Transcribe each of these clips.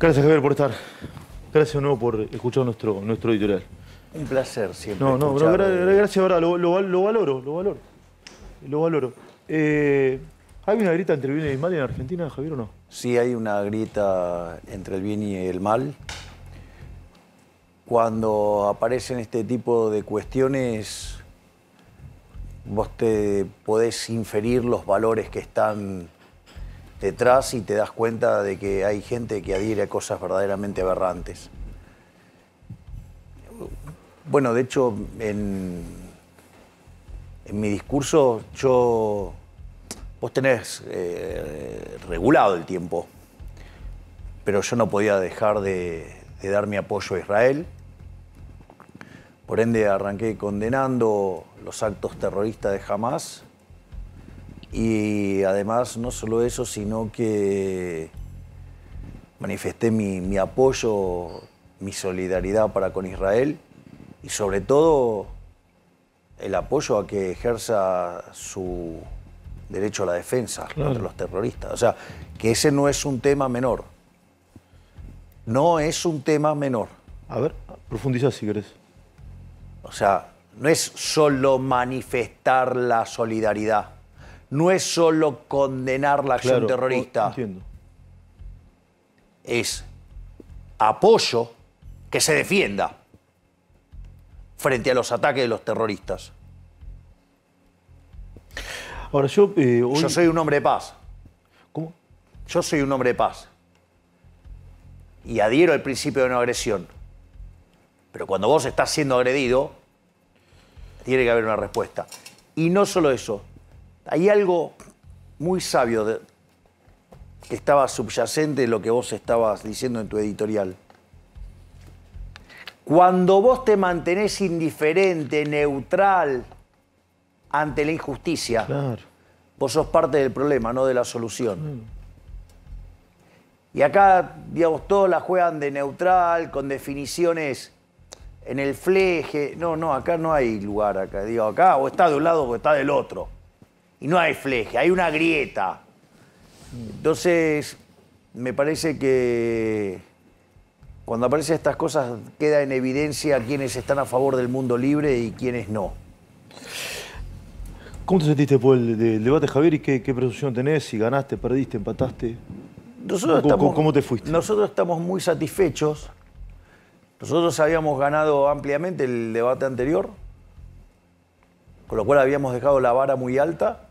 Gracias, Javier, por estar. Gracias nuevo por escuchar nuestro, nuestro editorial. Un placer siempre. No, no, gracias, ahora lo, valoro, lo valoro. Lo valoro. Eh, ¿Hay una grita entre el bien y el mal en Argentina, Javier, o no? Sí, hay una grita entre el bien y el mal. Cuando aparecen este tipo de cuestiones, vos te podés inferir los valores que están detrás y te das cuenta de que hay gente que adhiere a cosas verdaderamente aberrantes. Bueno, de hecho, en, mi discurso yo... Vos tenés eh, regulado el tiempo, pero yo no podía dejar de, de dar mi apoyo a Israel. Por ende, arranqué condenando los actos terroristas de Hamas y además, no solo eso, sino que manifesté mi, apoyo, mi solidaridad para con Israel y sobre todo el apoyo a que ejerza su derecho a la defensa contra los terroristas. O sea, que ese no es un tema menor. No es un tema menor. A ver, profundiza si querés. O sea, no es solo manifestar la solidaridad no es solo condenar la acción terrorista. Entiendo. Es apoyo que se defienda frente a los ataques de los terroristas. Ahora yo. Eh, yo soy un hombre de paz. ¿Cómo? Yo soy un hombre de paz. Y adhiero al principio de no agresión. Pero cuando vos estás siendo agredido, tiene que haber una respuesta. Y no solo eso, hay algo muy sabio que estaba subyacente lo que vos estabas diciendo en tu editorial. Cuando vos te mantenés indiferente, neutral ante la injusticia, vos sos parte del problema, no de la solución. Mm. Y acá, digamos, todos la juegan de neutral, con definiciones en el fleje. No, no, acá no hay lugar. Acá, digo, acá o está de un lado o está del otro y no hay fleje, hay una grieta. Entonces, me parece que cuando aparecen estas cosas queda en evidencia quienes están a favor del mundo libre y quienes no. ¿Cómo te sentiste por el, debate, Javier? ¿Y qué, presunción tenés? ¿Si ganaste, perdiste, empataste? Nosotros ¿Cómo te fuiste? Nosotros estamos muy satisfechos. Nosotros habíamos ganado ampliamente el debate anterior, con lo cual habíamos dejado la vara muy alta.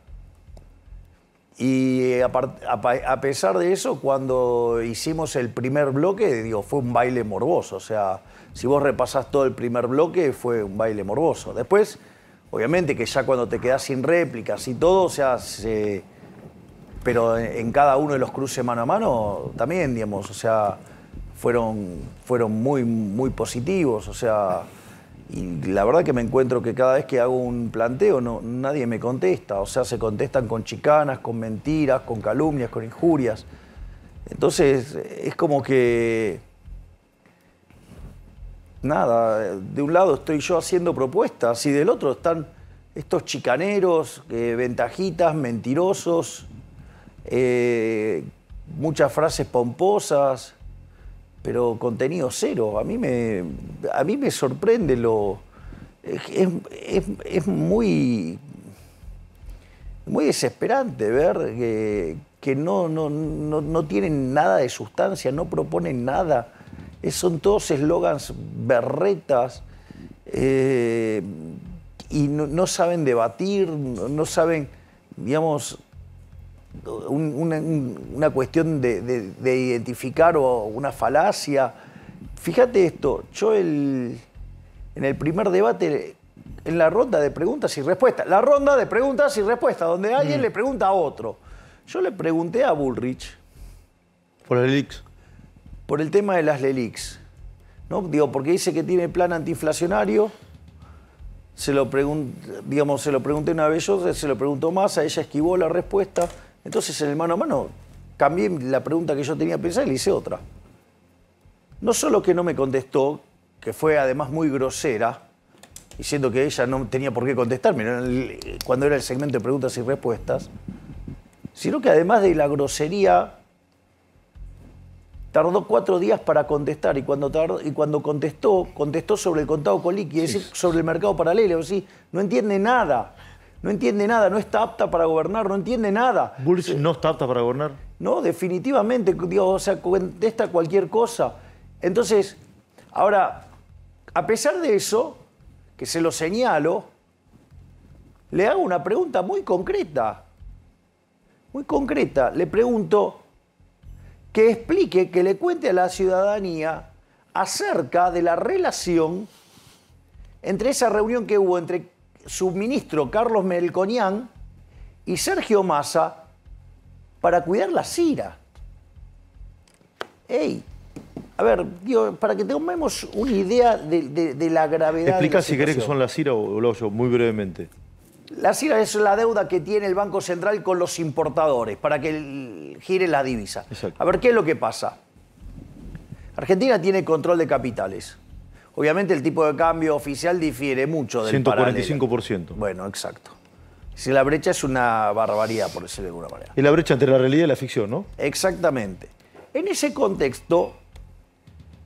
Y a, pesar de eso, cuando hicimos el primer bloque, digo, fue un baile morboso. O sea, si vos repasás todo el primer bloque, fue un baile morboso. Después, obviamente que ya cuando te quedás sin réplicas y todo, o sea, pero en cada uno de los cruces mano a mano también, digamos, o sea, fueron, fueron muy, muy positivos. O sea, y la verdad que me encuentro que cada vez que hago un planteo no, nadie me contesta, o sea, se contestan con chicanas, con mentiras, con calumnias, con injurias. Entonces es como que, nada, de un lado estoy yo haciendo propuestas y del otro están estos chicaneros, eh, ventajitas, mentirosos, eh, muchas frases pomposas pero contenido cero. A mí me, a mí me sorprende lo... Es, muy, muy desesperante ver que, no, no, tienen nada de sustancia, no proponen nada. son todos eslogans berretas eh, y no, saben debatir, no saben, digamos, una, cuestión de, identificar o una falacia. Fíjate esto, yo en el primer debate, en la ronda de preguntas y respuestas, la ronda de preguntas y respuestas, donde alguien mm. le pregunta a otro. Yo le pregunté a Bullrich. Por el Lelix. Por el tema de las Lelix. ¿no? Digo, porque dice que tiene plan antiinflacionario. Se lo, digamos, se lo pregunté una vez yo, se lo preguntó más, a ella esquivó la respuesta. Entonces, en el mano a mano, cambié la pregunta que yo tenía pensada y le hice otra. No solo que no me contestó, que fue además muy grosera, diciendo que ella no tenía por qué contestarme cuando era el segmento de preguntas y respuestas, sino que además de la grosería, tardó cuatro días para contestar y cuando, y cuando contestó, contestó sobre el contado con es decir, sobre el mercado paralelo, no entiende nada. No entiende nada, no está apta para gobernar, no entiende nada. no está apta para gobernar? No, definitivamente, Dios, o sea, contesta cualquier cosa. Entonces, ahora, a pesar de eso, que se lo señalo, le hago una pregunta muy concreta. Muy concreta. Le pregunto que explique, que le cuente a la ciudadanía acerca de la relación entre esa reunión que hubo entre Subministro Carlos Melconian y Sergio Massa para cuidar la CIRA. ¡Ey! A ver, para que tengamos una idea de, la gravedad. Explica de si crees que son la CIRA o lo yo, muy brevemente. La CIRA es la deuda que tiene el Banco Central con los importadores para que gire la divisa. A ver, ¿qué es lo que pasa? Argentina tiene control de capitales. Obviamente el tipo de cambio oficial difiere mucho del 145%. Bueno, exacto. Si la brecha es una barbaridad, por decirlo de alguna manera. ¿Y la brecha entre la realidad y la ficción, ¿no? Exactamente. En ese contexto,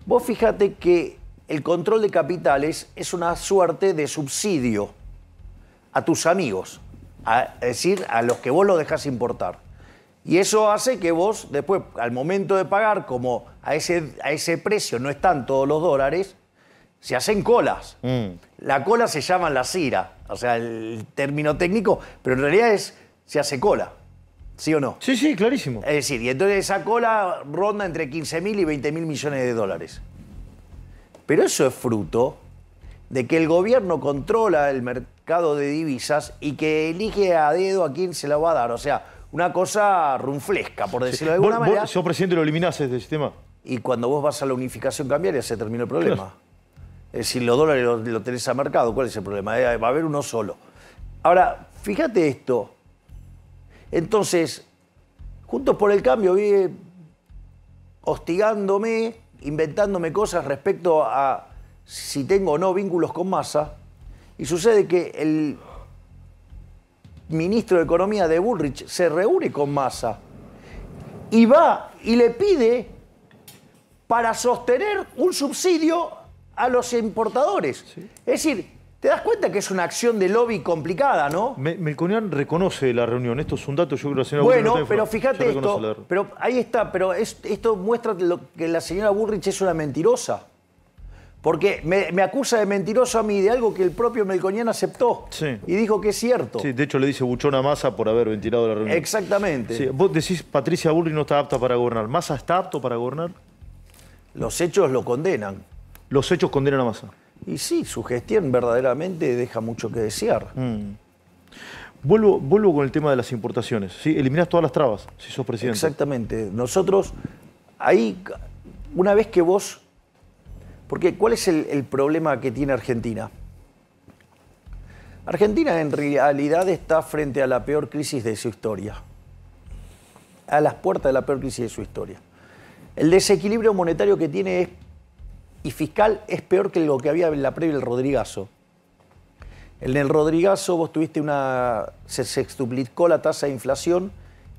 vos fíjate que el control de capitales es una suerte de subsidio a tus amigos, a, es decir, a los que vos lo dejas importar. Y eso hace que vos, después, al momento de pagar, como a ese, a ese precio no están todos los dólares, se hacen colas. Mm. La cola se llama la cira, o sea, el término técnico, pero en realidad es se hace cola. ¿Sí o no? Sí, sí, clarísimo. Es decir, y entonces esa cola ronda entre 15.000 y 20.000 millones de dólares. Pero eso es fruto de que el gobierno controla el mercado de divisas y que elige a dedo a quién se la va a dar. O sea, una cosa runflesca, por decirlo de alguna manera. Vos, presidente, lo eliminás este sistema. Y cuando vos vas a la unificación cambiaria se terminó el problema. Eh, si los dólares los, lo tenés a mercado, ¿cuál es el problema? Eh, va a haber uno solo. Ahora, fíjate esto. Entonces, Juntos por el Cambio vive eh, hostigándome, inventándome cosas respecto a si tengo o no vínculos con Massa. Y sucede que el ministro de Economía de Bullrich se reúne con Massa y va y le pide para sostener un subsidio a los importadores. Es decir, te das cuenta que es una acción de lobby complicada, ¿no? Melconian reconoce la reunión. Esto es un dato, yo creo que la señora Bueno, pero fíjate esto. Pero ahí está, pero esto muestra que la señora Burrich es una mentirosa. Porque me, acusa de mentiroso a mí de algo que el propio Melconian aceptó y dijo que es cierto. Sí, de hecho le dice buchona Massa por haber ventilado la reunión. Exactamente. Vos decís Patricia Burri no está apta para gobernar. ¿Massa está apto para gobernar? Los hechos lo condenan los hechos condenan a Massa. Y sí, su gestión verdaderamente deja mucho que desear. Mm. Vuelvo, con el tema de las importaciones. ¿sí? Eliminás todas las trabas si sos presidente. Exactamente. Nosotros, ahí, una vez que vos. Porque, ¿cuál es el, el problema que tiene Argentina? Argentina en realidad está frente a la peor crisis de su historia. A las puertas de la peor crisis de su historia. El desequilibrio monetario que tiene es y fiscal es peor que lo que había en la previa del Rodrigazo. En el Rodrigazo vos tuviste una. se sextuplicó la tasa de inflación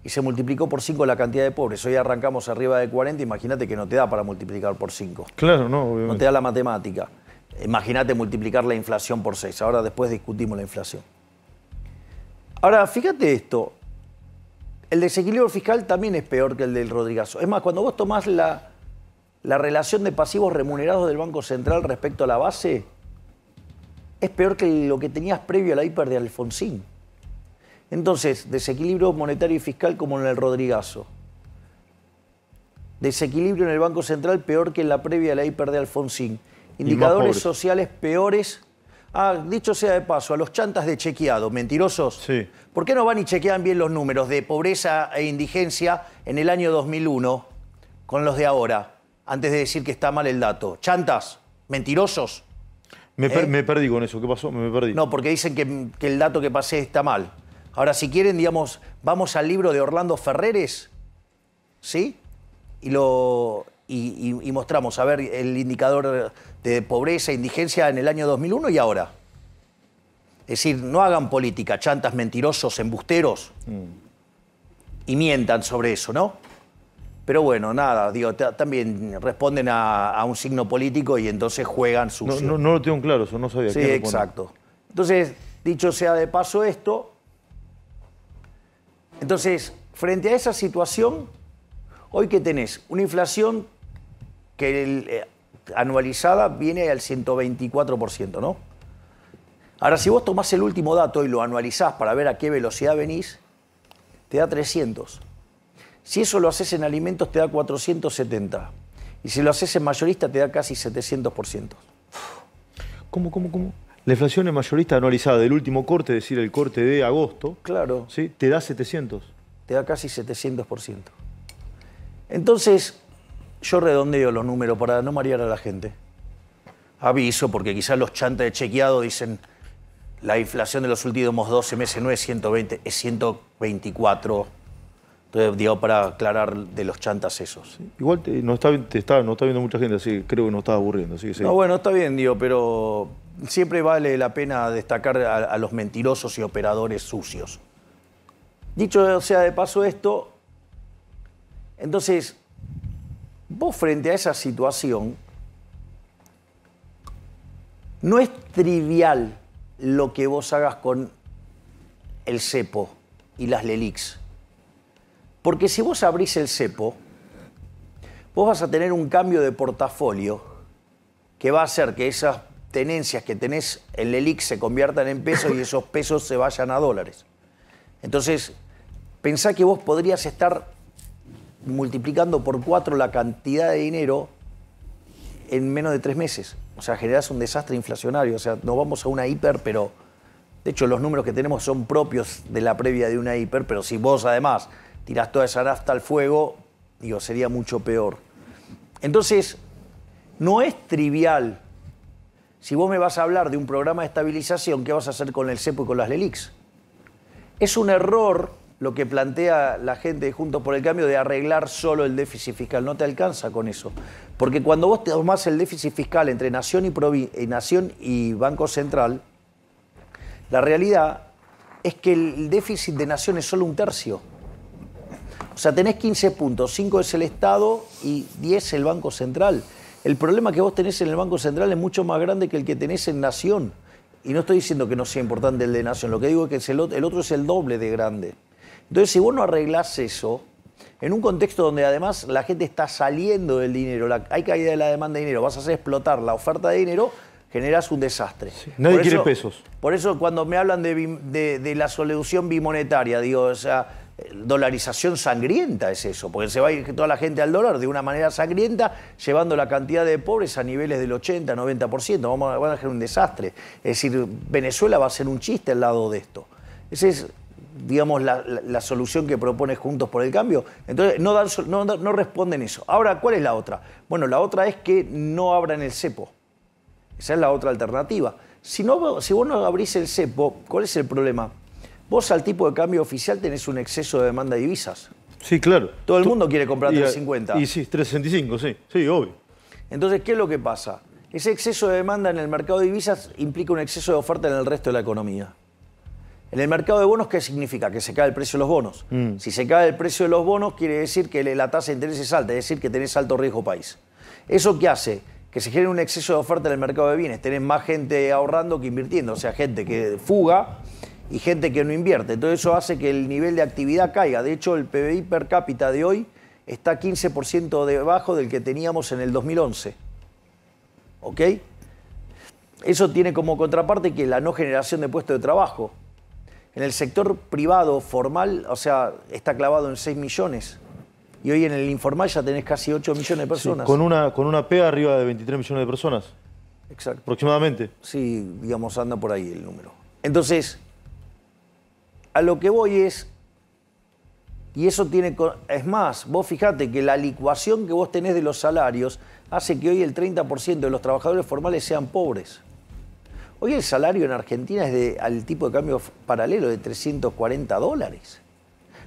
y se multiplicó por 5 la cantidad de pobres. Hoy arrancamos arriba de 40, imagínate que no te da para multiplicar por 5. Claro, no, obviamente. No te da la matemática. Imagínate multiplicar la inflación por 6. Ahora después discutimos la inflación. Ahora, fíjate esto. El desequilibrio fiscal también es peor que el del Rodrigazo. Es más, cuando vos tomás la, la relación de pasivos remunerados del Banco Central respecto a la base es peor que lo que tenías previo a la hiper de Alfonsín. Entonces, desequilibrio monetario y fiscal como en el Rodrigazo. Desequilibrio en el Banco Central peor que en la previa a la hiper de Alfonsín. Indicadores sociales peores. Ah, dicho sea de paso, a los chantas de chequeado, mentirosos. Sí. ¿Por qué no van y chequean bien los números de pobreza e indigencia en el año 2001 con los de ahora? antes de decir que está mal el dato. Chantas, mentirosos. Me, ¿Eh? perdí con eso, ¿qué pasó? Me perdí. No, porque dicen que, el dato que pasé está mal. Ahora, si quieren, digamos, vamos al libro de Orlando Ferreres, ¿sí? Y lo y, mostramos, a ver, el indicador de pobreza e indigencia en el año 2001 y ahora. Es decir, no hagan política, chantas, mentirosos, embusteros, mm. y mientan sobre eso, ¿no? Pero bueno, nada, digo, también responden a, un signo político y entonces juegan su... No, lo tengo claro, eso no sabía. Sí, exacto. Entonces, dicho sea de paso esto, entonces, frente a esa situación, hoy que tenés una inflación que eh, anualizada viene al 124%, ¿no? Ahora, si vos tomás el último dato y lo anualizás para ver a qué velocidad venís, te da 300. Si eso lo haces en alimentos te da 470. Y si lo haces en mayorista te da casi 700%. ¿Cómo, cómo, cómo? La inflación en mayorista anualizada del último corte, es decir, el corte de agosto, claro. ¿sí? te da 700. Te da casi 700%. Entonces, yo redondeo los números para no marear a la gente. Aviso, porque quizás los chantas de chequeado dicen, la inflación de los últimos 12 meses no es 120, es 124 entonces, digo, para aclarar de los chantas esos. igual no, está, no está viendo mucha gente, así que creo que no está aburriendo. No, bueno, está bien, digo, pero siempre vale la pena destacar a, los mentirosos y operadores sucios. Dicho sea de paso esto, entonces, vos frente a esa situación, no es trivial lo que vos hagas con el cepo y las lelix. Porque si vos abrís el cepo, vos vas a tener un cambio de portafolio que va a hacer que esas tenencias que tenés en el ELIX se conviertan en pesos y esos pesos se vayan a dólares. Entonces, pensá que vos podrías estar multiplicando por cuatro la cantidad de dinero en menos de tres meses. O sea, generás un desastre inflacionario. O sea, nos vamos a una hiper, pero. De hecho, los números que tenemos son propios de la previa de una hiper, pero si vos además tirás toda esa nafta al fuego, digo, sería mucho peor. Entonces, no es trivial. Si vos me vas a hablar de un programa de estabilización, ¿qué vas a hacer con el CEPO y con las LELIX? Es un error lo que plantea la gente de Juntos por el Cambio de arreglar solo el déficit fiscal. No te alcanza con eso. Porque cuando vos te tomás el déficit fiscal entre Nación y, eh, Nación y Banco Central, la realidad es que el déficit de Nación es solo un tercio o sea, tenés 15 puntos, 5 es el Estado y 10 el Banco Central. El problema que vos tenés en el Banco Central es mucho más grande que el que tenés en Nación. Y no estoy diciendo que no sea importante el de Nación, lo que digo es que el, otro, es el doble de grande. Entonces, si vos no arreglás eso, en un contexto donde además la gente está saliendo del dinero, hay caída de la demanda de dinero, vas a hacer explotar la oferta de dinero, Generás un desastre. Nadie quiere pesos. Por eso cuando me hablan de la solución bimonetaria, digo, o sea, dolarización sangrienta es eso, porque se va a ir toda la gente al dólar de una manera sangrienta, llevando la cantidad de pobres a niveles del 80, 90%. Vamos a, van a hacer un desastre. Es decir, Venezuela va a ser un chiste al lado de esto. Esa es, digamos, la, solución que propone Juntos por el Cambio. Entonces, no, responden eso. Ahora, ¿cuál es la otra? Bueno, la otra es que no abran el cepo. Esa es la otra alternativa. Si, no, si vos no abrís el cepo, ¿cuál es el problema? Vos al tipo de cambio oficial tenés un exceso de demanda de divisas. Sí, claro. Todo el mundo quiere comprar 350. Y, sí, 365, sí, sí, obvio. Entonces, ¿qué es lo que pasa? Ese exceso de demanda en el mercado de divisas implica un exceso de oferta en el resto de la economía. En el mercado de bonos, ¿qué significa? Que se cae el precio de los bonos. Mm. Si se cae el precio de los bonos, quiere decir que la tasa de interés es alta, es decir, que tenés alto riesgo país. ¿Eso qué hace? Que se genere un exceso de oferta en el mercado de bienes. Tenés más gente ahorrando que invirtiendo, o sea, gente que fuga y gente que no invierte. Todo eso hace que el nivel de actividad caiga. De hecho, el PBI per cápita de hoy está 15% debajo del que teníamos en el 2011. ¿Ok? Eso tiene como contraparte que la no generación de puestos de trabajo. En el sector privado formal, o sea, está clavado en 6 millones. Y hoy en el informal ya tenés casi 8 millones de personas. con, una, con una arriba de 23 millones de personas. Exacto. Aproximadamente. Sí, digamos, anda por ahí el número. Entonces, a lo que voy es, y eso tiene, es más, vos fijate que la licuación que vos tenés de los salarios hace que hoy el 30% de los trabajadores formales sean pobres. Hoy el salario en Argentina es de, al tipo de cambio paralelo de 340 dólares.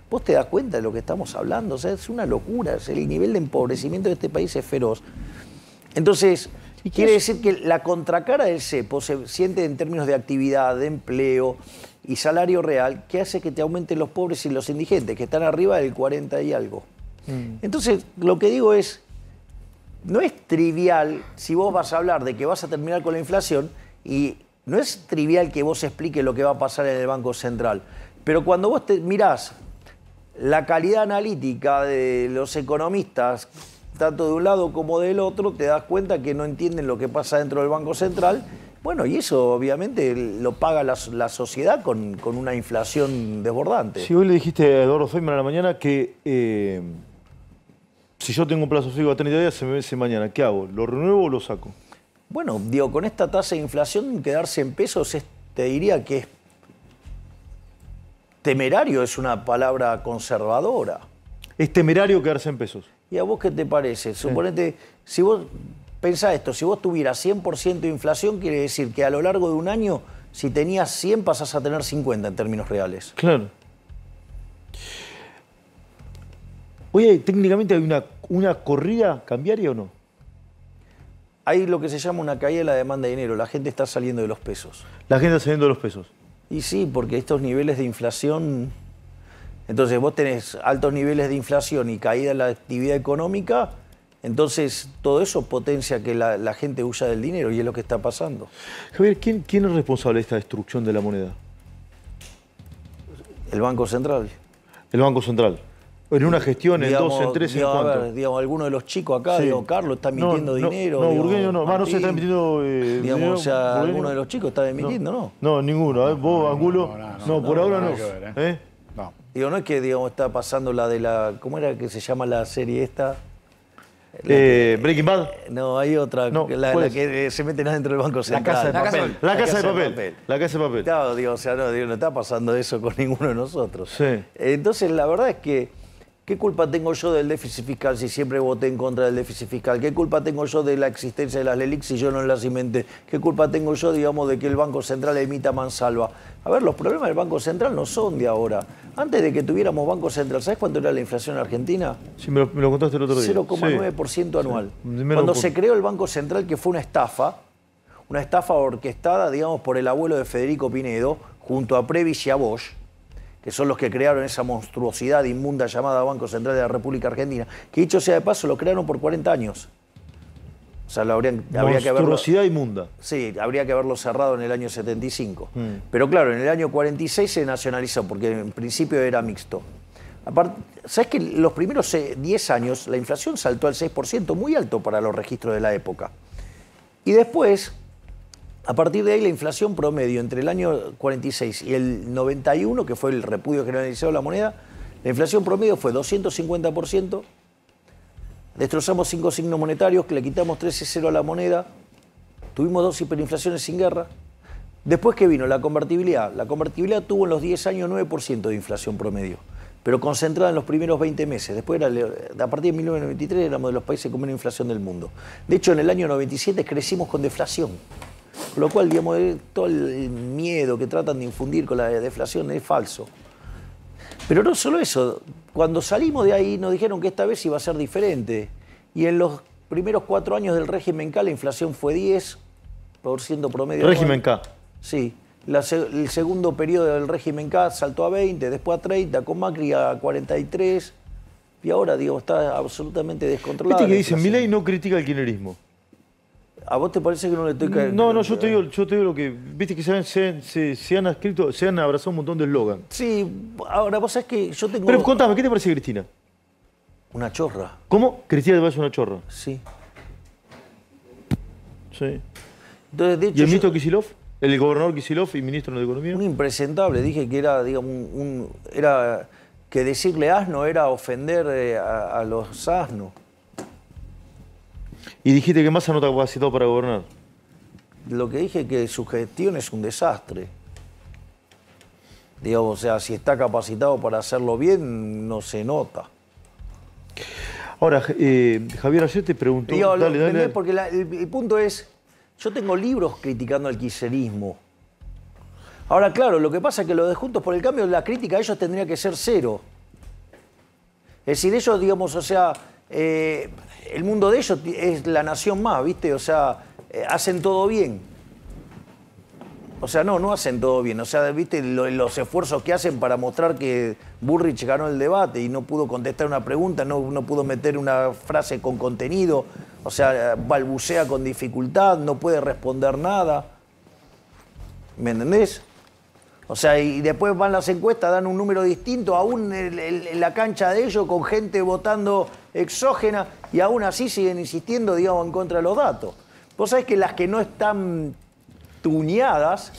Vos te das cuenta de lo que estamos hablando, o sea, es una locura, el nivel de empobrecimiento de este país es feroz. Entonces, quiere decir que la contracara del CEPO se siente en términos de actividad, de empleo, y salario real que hace que te aumenten los pobres y los indigentes, que están arriba del 40 y algo. Mm. Entonces, lo que digo es, no es trivial si vos vas a hablar de que vas a terminar con la inflación y no es trivial que vos expliques lo que va a pasar en el Banco Central. Pero cuando vos te mirás la calidad analítica de los economistas, tanto de un lado como del otro, te das cuenta que no entienden lo que pasa dentro del Banco Central bueno, y eso obviamente lo paga la, sociedad con, una inflación desbordante. Si hoy le dijiste a Eduardo Feynman a la mañana que eh, si yo tengo un plazo fijo a 30 días, se me vence mañana, ¿qué hago? ¿Lo renuevo o lo saco? Bueno, digo, con esta tasa de inflación quedarse en pesos te diría que es temerario, es una palabra conservadora. Es temerario quedarse en pesos. ¿Y a vos qué te parece? Suponete, si vos Pensá esto, si vos tuvieras 100% de inflación, quiere decir que a lo largo de un año, si tenías 100, pasás a tener 50 en términos reales. Claro. Oye, técnicamente hay una, una corrida cambiaria o no? Hay lo que se llama una caída de la demanda de dinero. La gente está saliendo de los pesos. La gente está saliendo de los pesos. Y sí, porque estos niveles de inflación. Entonces, vos tenés altos niveles de inflación y caída en la actividad económica entonces, todo eso potencia que la, gente huya del dinero y es lo que está pasando. Javier, ¿quién, es responsable de esta destrucción de la moneda? El Banco Central. El Banco Central. En una gestión, en dos, en tres, en cuatro. digamos, alguno de los chicos acá, sí. Carlos, está emitiendo dinero. No, Burgueño no, más ah, no se está emitiendo. Eh, digamos, o sea, alguno de los chicos está emitiendo, ¿no? No, ninguno. ¿eh? vos, Angulo. No, por ahora no. ¿eh? ¿eh? No. Digo, no es que digamos, está pasando la de la. ¿Cómo era que se llama la serie esta? Eh, Breaking Bad. Eh, no, hay otra. la, que eh, se mete nada dentro del banco central. La casa de papel. La casa de papel. La casa de papel. o sea, no, no está pasando eso con ninguno de nosotros. Entonces, la verdad es que ¿Qué culpa tengo yo del déficit fiscal si siempre voté en contra del déficit fiscal? ¿Qué culpa tengo yo de la existencia de las LELIC si yo no las inventé? ¿Qué culpa tengo yo, digamos, de que el Banco Central emita mansalva? A ver, los problemas del Banco Central no son de ahora. Antes de que tuviéramos Banco Central, ¿sabes cuánto era la inflación en Argentina? Sí, me lo, contaste el otro día. 0,9% anual. Cuando se creó el Banco Central, que fue una estafa, una estafa orquestada, digamos, por el abuelo de Federico Pinedo, junto a Previs y a Bosch, que son los que crearon esa monstruosidad inmunda llamada Banco Central de la República Argentina, que dicho sea de paso, lo crearon por 40 años. O sea, lo habrían, habría que haberlo, inmunda. Sí, habría que haberlo cerrado en el año 75. Mm. Pero claro, en el año 46 se nacionalizó, porque en principio era mixto. Aparte, ¿sabes que los primeros 10 eh, años la inflación saltó al 6%, muy alto para los registros de la época? Y después, a partir de ahí, la inflación promedio entre el año 46 y el 91, que fue el repudio generalizado de la moneda, la inflación promedio fue 250%, destrozamos cinco signos monetarios, le quitamos 13-0 a la moneda, tuvimos dos hiperinflaciones sin guerra. Después ¿qué vino la convertibilidad, la convertibilidad tuvo en los 10 años 9% de inflación promedio, pero concentrada en los primeros 20 meses. Después a partir de 1993 éramos de los países con menos inflación del mundo. De hecho, en el año 97 crecimos con deflación. Con lo cual, digamos, todo el miedo que tratan de infundir con la deflación es falso. Pero no solo eso, cuando salimos de ahí nos dijeron que esta vez iba a ser diferente. Y en los primeros cuatro años del régimen K la inflación fue 10% promedio. ¿Régimen K? Sí. el segundo periodo del régimen K saltó a 20, después a 30, con Macri a 43. Y ahora, digo, está absolutamente descontrolado. Viste que dicen, Milei no critica el kirchnerismo. ¿A vos te parece que no le estoy cayendo? No, no, yo te digo, yo te lo que. Viste que se han, se, han escrito, se han abrazado un montón de eslogan. Sí, ahora vos es que yo tengo. Pero contame, ¿qué te parece Cristina? Una chorra. ¿Cómo? Cristina te parece una chorra. Sí. Sí. Entonces, ¿Y el ministro Kisilov? ¿El gobernador Kisilov y ministro de Economía? Un impresentable, dije que era, digamos, un, era que decirle asno era ofender eh, a los asnos. Y dijiste que Massa no nota capacitado para gobernar. Lo que dije es que su gestión es un desastre. Digamos, o sea, si está capacitado para hacerlo bien, no se nota. Ahora, eh, Javier, ayer te preguntó... dale, dale, Porque el, punto es, yo tengo libros criticando al quiserismo. Ahora, claro, lo que pasa es que lo de Juntos por el Cambio, la crítica a ellos tendría que ser cero. Es decir, ellos, digamos, o sea, eh, el mundo de ellos es la nación más, ¿viste? O sea, eh, hacen todo bien. O sea, no, no hacen todo bien. O sea, ¿viste? los esfuerzos que hacen para mostrar que Burrich ganó el debate y no pudo contestar una pregunta, no, pudo meter una frase con contenido. O sea, balbucea con dificultad, no puede responder nada. ¿Me entendés? O sea, y después van las encuestas, dan un número distinto, aún en la cancha de ellos, con gente votando exógena, y aún así siguen insistiendo, digamos, en contra de los datos. Vos sabés que las que no están tuñadas,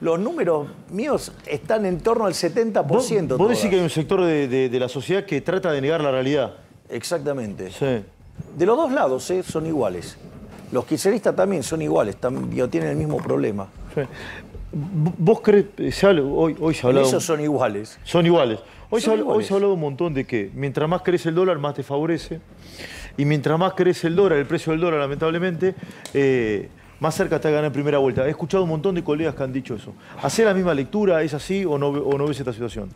los números míos están en torno al 70%. Vos, decís que hay un sector de, la sociedad que trata de negar la realidad. Exactamente. De los dos lados ¿eh? son iguales. Los kirchneristas también son iguales, también, tienen el mismo problema. Sí. Vos crees, hoy, se ha hablado... Esos son iguales. Son iguales. Hoy, se, hoy se ha hablado un montón de que mientras más crece el dólar, más te favorece. Y mientras más crece el dólar, el precio del dólar, lamentablemente, eh, más cerca está a ganar en primera vuelta. He escuchado un montón de colegas que han dicho eso. hace la misma lectura es así o no, o no ves esta situación?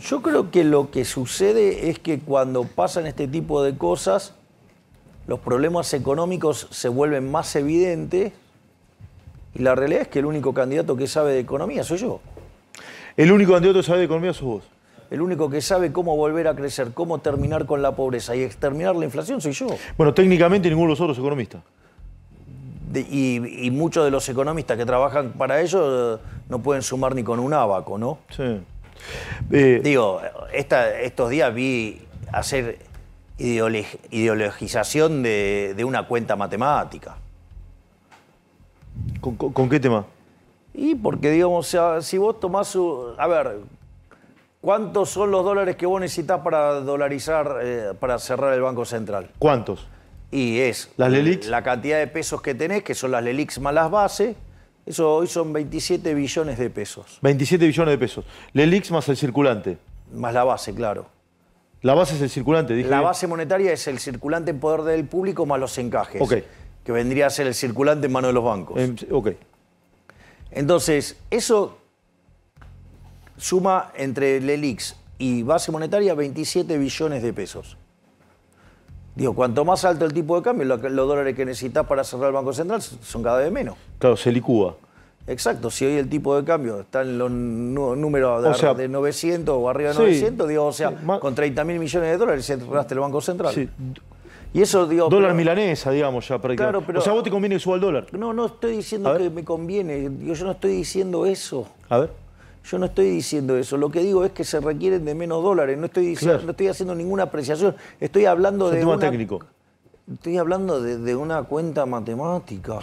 Yo creo que lo que sucede es que cuando pasan este tipo de cosas, los problemas económicos se vuelven más evidentes y la realidad es que el único candidato que sabe de economía soy yo. El único candidato que sabe de economía sos vos. El único que sabe cómo volver a crecer, cómo terminar con la pobreza y exterminar la inflación soy yo. Bueno, técnicamente ninguno de los otros economistas. y, muchos de los economistas que trabajan para ello eh, no pueden sumar ni con un abaco, ¿no? Sí. Eh, Digo, estos días vi hacer ideologización de una cuenta matemática. ¿Con, con, qué tema? Y porque, digamos, si vos tomás. A ver, ¿cuántos son los dólares que vos necesitas para dolarizar, eh, para cerrar el Banco Central? ¿Cuántos? Y es. ¿Las Lelix? La cantidad de pesos que tenés, que son las Lelix más las bases. Eso hoy son 27 billones de pesos. 27 billones de pesos. Lelix más el circulante. Más la base, claro. La base es el circulante, dije. La base monetaria es el circulante en poder del público más los encajes. Ok que vendría a ser el circulante en mano de los bancos. Em, ok. Entonces, eso suma entre el ELIX y base monetaria 27 billones de pesos. Digo, cuanto más alto el tipo de cambio, los dólares que necesitas para cerrar el Banco Central son cada vez menos. Claro, se licúa. Exacto, si hoy el tipo de cambio está en los números de, 900 o arriba de 900, digo, o sea, con 30 mil millones de dólares cerraste el Banco Central. Sí, y eso digo. Dólar milanesa, digamos, ya prácticamente. pero, o sea, vos te conviene que suba el dólar. No, no estoy diciendo que me conviene. yo no estoy diciendo eso. A ver. Yo no estoy diciendo eso. Lo que digo es que se requieren de menos dólares. No estoy diciendo, no estoy haciendo ninguna apreciación. Estoy hablando es un de. tema técnico. Estoy hablando de, una cuenta matemática.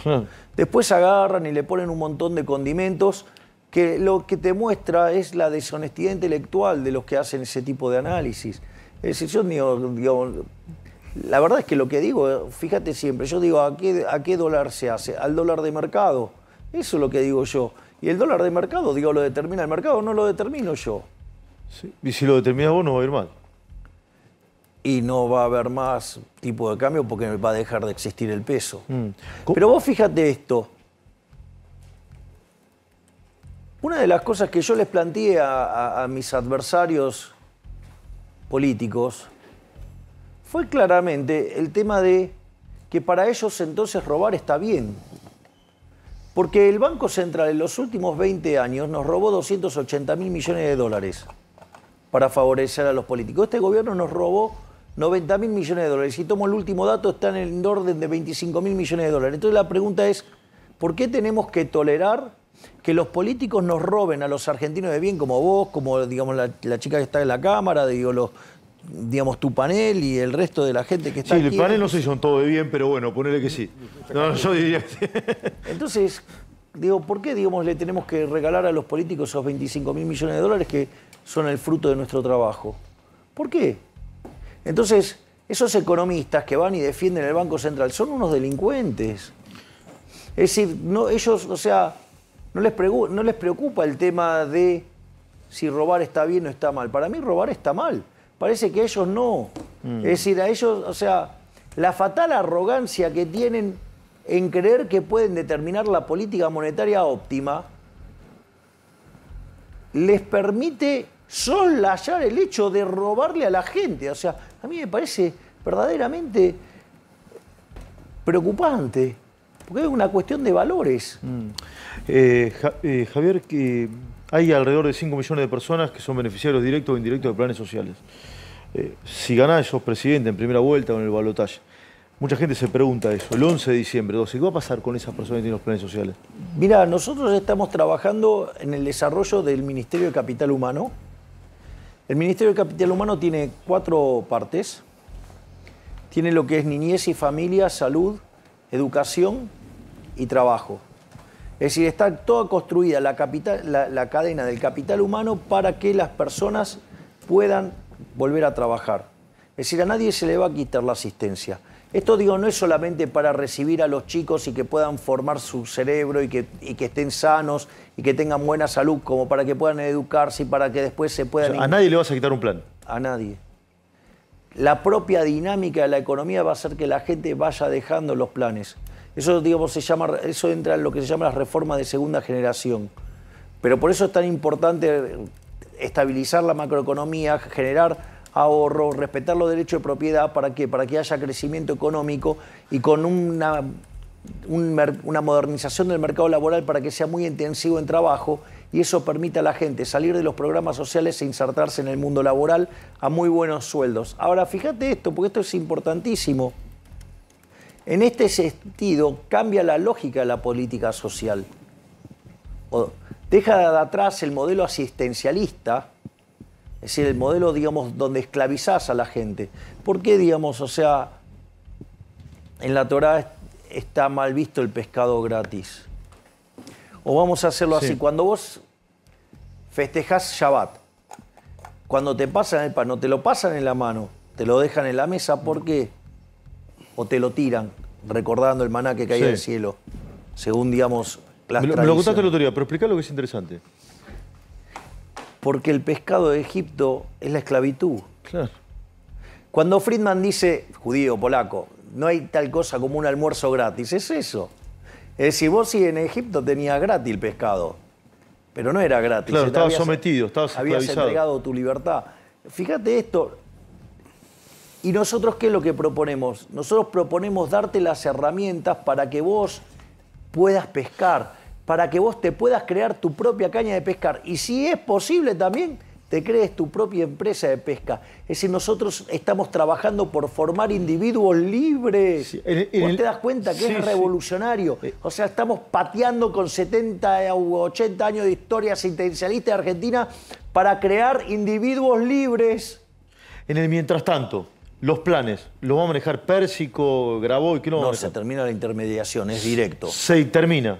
Después agarran y le ponen un montón de condimentos que lo que te muestra es la deshonestidad intelectual de los que hacen ese tipo de análisis. Es decir, yo la verdad es que lo que digo, fíjate siempre, yo digo, ¿a qué, ¿a qué dólar se hace? Al dólar de mercado. Eso es lo que digo yo. Y el dólar de mercado, digo, lo determina el mercado, no lo determino yo. Sí. Y si lo determina vos, no va a ir mal. Y no va a haber más tipo de cambio porque va a dejar de existir el peso. Mm. Pero vos fíjate esto. Una de las cosas que yo les planteé a mis adversarios políticos fue claramente el tema de que para ellos entonces robar está bien. Porque el Banco Central en los últimos 20 años nos robó 280 mil millones de dólares para favorecer a los políticos. Este gobierno nos robó 90 mil millones de dólares. Si tomo el último dato, está en el orden de 25 mil millones de dólares. Entonces la pregunta es, ¿por qué tenemos que tolerar que los políticos nos roben a los argentinos de bien, como vos, como digamos la, la chica que está en la Cámara, digo, los, digamos, tu panel y el resto de la gente que está aquí. Sí, el panel no sé si son todo bien, pero bueno, ponele que sí. yo Entonces, digo, ¿por qué, digamos, le tenemos que regalar a los políticos esos 25 mil millones de dólares que son el fruto de nuestro trabajo? ¿Por qué? Entonces, esos economistas que van y defienden el Banco Central son unos delincuentes. Es decir, no, ellos, o sea, no les preocupa el tema de si robar está bien o está mal. Para mí robar está mal. Parece que a ellos no. Mm. Es decir, a ellos, o sea, la fatal arrogancia que tienen en creer que pueden determinar la política monetaria óptima les permite soslayar el hecho de robarle a la gente. O sea, a mí me parece verdaderamente preocupante, porque es una cuestión de valores. Mm. Eh, eh, Javier, que hay alrededor de 5 millones de personas que son beneficiarios directos o indirectos de planes sociales. Eh, si ganás, sos presidente en primera vuelta o en el balotaje. Mucha gente se pregunta eso, el 11 de diciembre, 12, ¿qué va a pasar con esas personas que tienen los planes sociales? Mira, nosotros estamos trabajando en el desarrollo del Ministerio de Capital Humano. El Ministerio de Capital Humano tiene cuatro partes. Tiene lo que es niñez y familia, salud, educación y trabajo. Es decir, está toda construida la, cadena del capital humano para que las personas puedan volver a trabajar. Es decir, a nadie se le va a quitar la asistencia. Esto digo, no es solamente para recibir a los chicos y que puedan formar su cerebro y que, que estén sanos y que tengan buena salud, como para que puedan educarse y para que después se puedan... a nadie le vas a quitar un plan. A nadie. La propia dinámica de la economía va a hacer que la gente vaya dejando los planes. Eso, digamos, se llama, eso entra en lo que se llama las reformas de segunda generación. Pero por eso es tan importante estabilizar la macroeconomía, generar ahorro, respetar los derechos de propiedad para que, para que haya crecimiento económico y con una, una modernización del mercado laboral para que sea muy intensivo en trabajo y eso permita a la gente salir de los programas sociales e insertarse en el mundo laboral a muy buenos sueldos. Ahora, fíjate esto, porque esto es importantísimo. En este sentido, cambia la lógica de la política social. deja de atrás el modelo asistencialista, es decir, el modelo, digamos, donde esclavizás a la gente. ¿Por qué, digamos, o sea, en la Torá está mal visto el pescado gratis? O vamos a hacerlo así, cuando vos festejas Shabbat, cuando te pasan el pan, no te lo pasan en la mano, te lo dejan en la mesa, ¿por qué? o te lo tiran, recordando el maná que caía del cielo, según, digamos, Me lo, me lo contaste pero explica lo que es interesante. Porque el pescado de Egipto es la esclavitud. Claro. Cuando Friedman dice, judío, polaco, no hay tal cosa como un almuerzo gratis, es eso. Es decir, vos sí en Egipto tenías gratis el pescado, pero no era gratis. Claro, estabas sometido, estabas Habías entregado tu libertad. Fíjate esto, ¿Y nosotros qué es lo que proponemos? Nosotros proponemos darte las herramientas para que vos puedas pescar, para que vos te puedas crear tu propia caña de pescar. Y si es posible también, te crees tu propia empresa de pesca. Es decir, nosotros estamos trabajando por formar individuos libres. Sí, te das cuenta que es revolucionario. Eh. O sea, estamos pateando con 70 u 80 años de historia sentencialista de Argentina para crear individuos libres. En el mientras tanto, los planes, ¿los va a manejar Pérsico, y ¿Qué no, no se termina la intermediación, es directo. Se termina.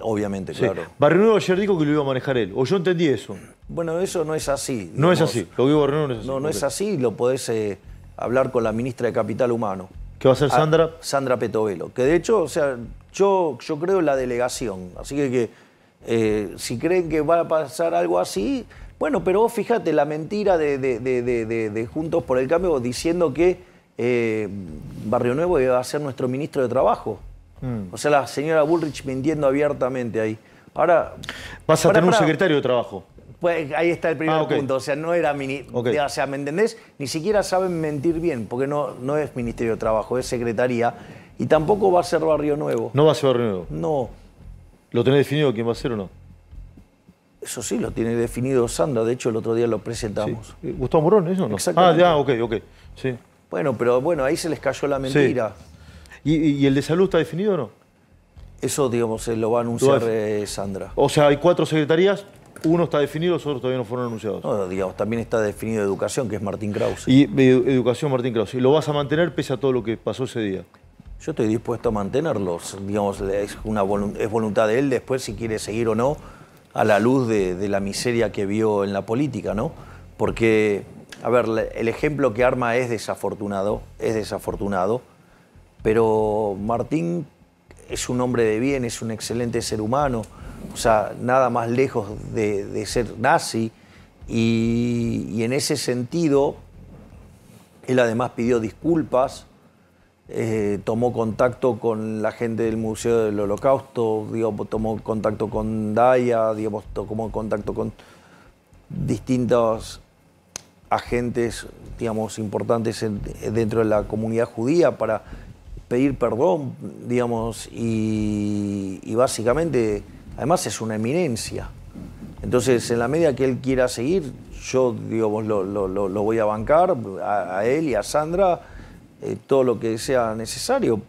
obviamente, claro. Barrio ayer dijo que lo iba a manejar él, o yo entendí eso. Bueno, eso no es así. No es así, lo que digo Barrio no es así. No, no es así, lo podés eh, hablar con la ministra de Capital Humano. ¿Qué va a ser ah, Sandra? Sandra Petovelo, que de hecho, o sea, yo, yo creo en la delegación, así que, que eh, si creen que va a pasar algo así, bueno, pero fíjate la mentira de, Juntos por el Cambio diciendo que eh, Barrio Nuevo iba a ser nuestro ministro de Trabajo. Mm. O sea, la señora Bullrich mintiendo abiertamente ahí. Ahora. Vas a tener un secretario de Trabajo. Pues ahí está el primer ah, punto. O sea, no era ministro. O sea, ¿me entendés? Ni siquiera saben mentir bien, porque no, no es Ministerio de Trabajo, es Secretaría. Y tampoco va a ser Barrio Nuevo. No va a ser Barrio Nuevo. No. ¿Lo tenés definido quién va a ser o no? Eso sí, lo tiene definido Sandra, de hecho el otro día lo presentamos. Gustavo Morón, eso no. Ah, ya, ok, ok. Sí. Bueno, pero bueno, ahí se les cayó la mentira. ¿Y, el de salud está definido o no? Eso, digamos, eh, lo va a anunciar eh, Sandra. O sea, hay cuatro secretarías, uno está definido, los otros todavía no fueron anunciados. No, digamos, también está definido Educación, que es Martín Krause. Y eh, Educación, Martín Krause. ¿Y lo vas a mantener pese a todo lo que pasó ese día? Yo estoy dispuesto a mantenerlos. Digamos, es voluntad de él después si quiere seguir o no a la luz de, la miseria que vio en la política, ¿no? Porque, a ver, el ejemplo que arma es desafortunado, es desafortunado, pero Martín es un hombre de bien, es un excelente ser humano, o sea, nada más lejos de, ser nazi, y, y en ese sentido, él además pidió disculpas, eh, tomó contacto con la gente del Museo del Holocausto, tomó contacto con Daya tomó contacto con distintos agentes digamos, importantes dentro de la comunidad judía para pedir perdón, digamos, y, básicamente, además es una eminencia. Entonces, en la medida que él quiera seguir, yo, digamos, lo, voy a bancar a él y a Sandra eh, todo lo que sea necesario,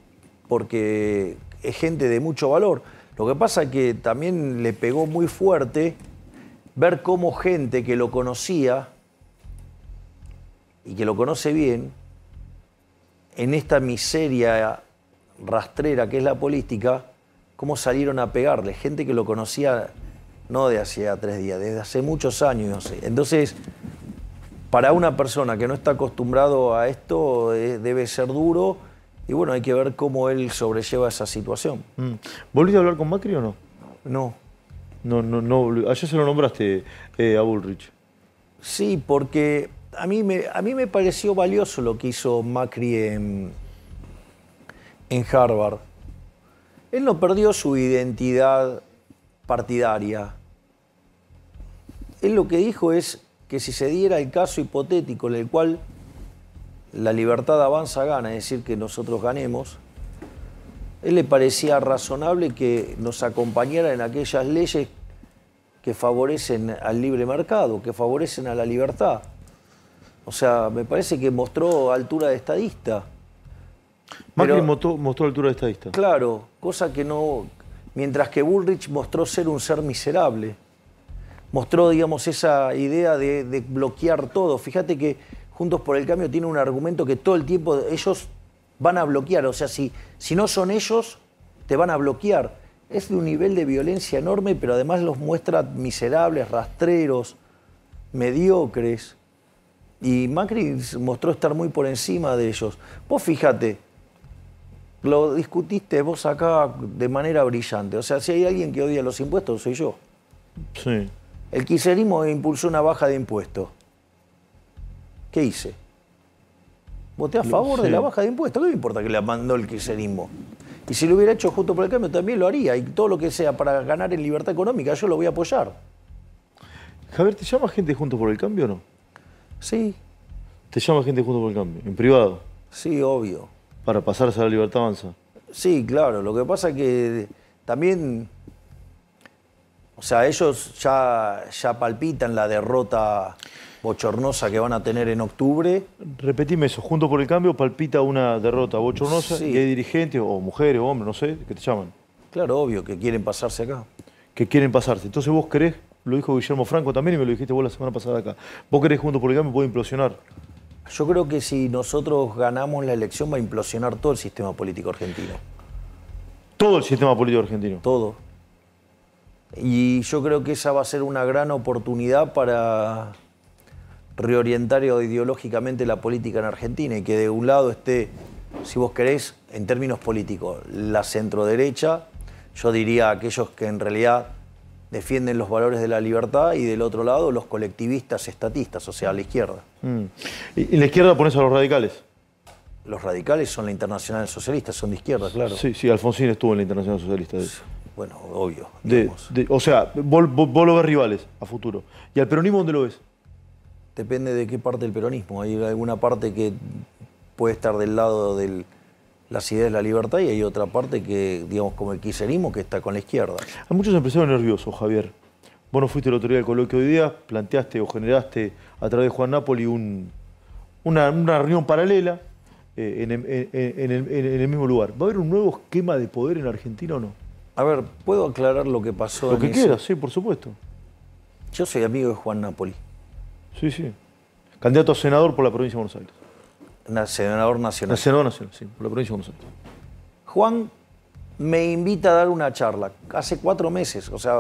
porque es gente de mucho valor. Lo que pasa es que también le pegó muy fuerte ver cómo gente que lo conocía y que lo conoce bien, en esta miseria rastrera que es la política, cómo salieron a pegarle. Gente que lo conocía no de hacía tres días, desde hace muchos años. Entonces, para una persona que no está acostumbrado a esto eh, debe ser duro y bueno, hay que ver cómo él sobrelleva esa situación. Mm. ¿Volviste a hablar con Macri o no? No. No, no, no. Ayer se lo nombraste eh, a Bullrich. Sí, porque a mí, me, a mí me pareció valioso lo que hizo Macri en, en Harvard. Él no perdió su identidad partidaria. Él lo que dijo es, que si se diera el caso hipotético en el cual la libertad avanza gana, es decir, que nosotros ganemos, él le parecía razonable que nos acompañara en aquellas leyes que favorecen al libre mercado, que favorecen a la libertad. O sea, me parece que mostró altura de estadista. Macri mostró, mostró, altura de estadista. Claro, cosa que no. Mientras que Bullrich mostró ser un ser miserable mostró, digamos, esa idea de, bloquear todo. Fíjate que Juntos por el Cambio tiene un argumento que todo el tiempo ellos van a bloquear. O sea, si, si no son ellos, te van a bloquear. Es de un nivel de violencia enorme, pero además los muestra miserables, rastreros, mediocres. Y Macri mostró estar muy por encima de ellos. Vos fíjate, lo discutiste vos acá de manera brillante. O sea, si hay alguien que odia los impuestos, soy yo. Sí. El kirchnerismo impulsó una baja de impuestos. ¿Qué hice? Voté a favor de la baja de impuestos. ¿Qué me importa que la mandó el kirchnerismo? Y si lo hubiera hecho junto por el cambio, también lo haría. Y todo lo que sea para ganar en libertad económica, yo lo voy a apoyar. Javier, ¿te llama gente junto por el cambio o no? Sí. ¿Te llama gente junto por el cambio? ¿En privado? Sí, obvio. ¿Para pasarse a la libertad avanza? Sí, claro. Lo que pasa es que también o sea, ellos ya, ya palpitan la derrota bochornosa que van a tener en octubre. Repetime eso, junto por el cambio palpita una derrota bochornosa y hay dirigentes, o mujeres, o hombres, no sé, que te llaman. Claro, obvio, que quieren pasarse acá. Que quieren pasarse. Entonces vos querés, lo dijo Guillermo Franco también y me lo dijiste vos la semana pasada acá, vos querés junto por el cambio puede implosionar. Yo creo que si nosotros ganamos la elección va a implosionar todo el sistema político argentino. Todo el sistema político argentino. Todo. Y yo creo que esa va a ser una gran oportunidad para reorientar ideológicamente la política en Argentina y que de un lado esté, si vos querés, en términos políticos, la centroderecha, yo diría aquellos que en realidad defienden los valores de la libertad y del otro lado los colectivistas estatistas, o sea, la izquierda. Mm. ¿Y la izquierda pones a los radicales? Los radicales son la Internacional Socialista, son de izquierda, claro. Sí, sí, Alfonsín estuvo en la Internacional Socialista. eso. Bueno, obvio. o sea, vos, lo ves rivales a futuro. ¿Y al peronismo dónde lo ves? Depende de qué parte del peronismo. Hay alguna parte que puede estar del lado de las ideas de la libertad y hay otra parte que, digamos, como el kirchnerismo, que está con la izquierda. Hay muchos empresarios nerviosos, Javier. Vos no fuiste el otro del coloquio hoy día, planteaste o generaste a través de Juan Napoli una, reunión paralela eh, en el mismo lugar. ¿Va a haber un nuevo esquema de poder en Argentina o no? A ver, ¿puedo aclarar lo que pasó? Lo que quieras, sí, por supuesto. Yo soy amigo de Juan Napoli. Sí, sí. Candidato a senador por la provincia de Buenos Aires. senador nacional. senador nacional, sí, por la provincia de Buenos Aires. Juan me invita a dar una charla, hace cuatro meses. O sea,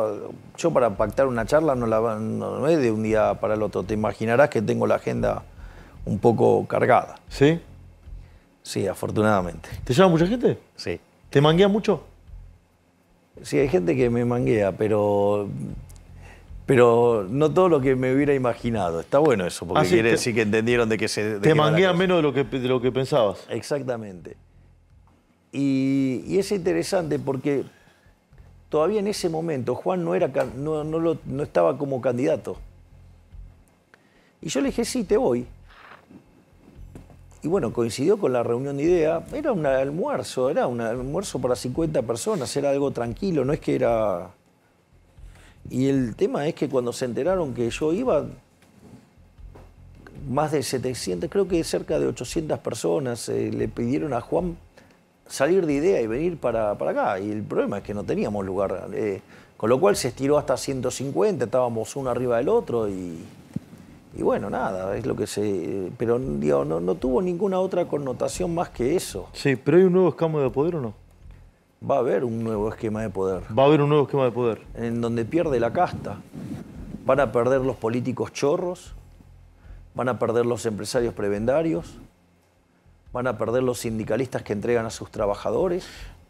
yo para pactar una charla no, la, no, es de un día para el otro. Te imaginarás que tengo la agenda un poco cargada. ¿Sí? Sí, afortunadamente. ¿Te llama mucha gente? Sí. ¿Te manguea mucho? Sí, hay gente que me manguea, pero pero no todo lo que me hubiera imaginado. Está bueno eso, porque ah, quiere decir que entendieron de que se... te manguean menos de lo, que, lo que pensabas. Exactamente. Y, es interesante porque todavía en ese momento Juan no, era, no, no estaba como candidato. Y yo le dije, sí, te voy y bueno, coincidió con la reunión de idea. Era un almuerzo, era un almuerzo para 50 personas, era algo tranquilo, no es que era... Y el tema es que cuando se enteraron que yo iba, más de 700, creo que cerca de 800 personas eh, le pidieron a Juan salir de idea y venir para, acá. Y el problema es que no teníamos lugar. Eh, con lo cual se estiró hasta 150, estábamos uno arriba del otro y... Y bueno, nada, es lo que se. Pero no, no, tuvo ninguna otra connotación más que eso. Sí, pero hay un nuevo esquema de poder o no? Va a haber un nuevo esquema de poder. Va a haber un nuevo esquema de poder. En donde pierde la casta. Van a perder los políticos chorros, van a perder los empresarios prebendarios, van a perder los sindicalistas que entregan a sus trabajadores.